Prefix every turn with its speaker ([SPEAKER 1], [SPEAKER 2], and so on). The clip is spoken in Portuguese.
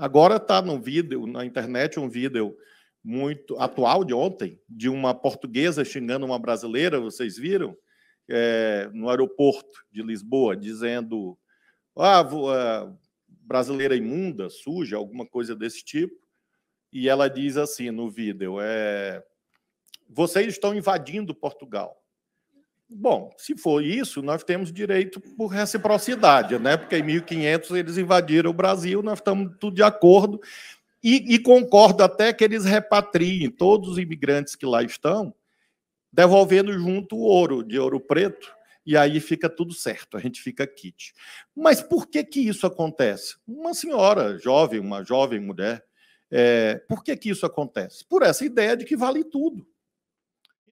[SPEAKER 1] Agora está no vídeo, na internet, um vídeo muito atual de ontem, de uma portuguesa xingando uma brasileira, vocês viram? É, no aeroporto de Lisboa, dizendo ah, vou, ah, brasileira imunda, suja, alguma coisa desse tipo. E ela diz assim no vídeo: é, vocês estão invadindo Portugal. Bom, se for isso, nós temos direito por reciprocidade, né? Porque em 1500 eles invadiram o Brasil, nós estamos tudo de acordo e, e concordo até que eles repatriem todos os imigrantes que lá estão, devolvendo junto o ouro de ouro preto e aí fica tudo certo, a gente fica kit. Mas por que que isso acontece? Uma senhora jovem, uma jovem mulher, é, por que que isso acontece? Por essa ideia de que vale tudo.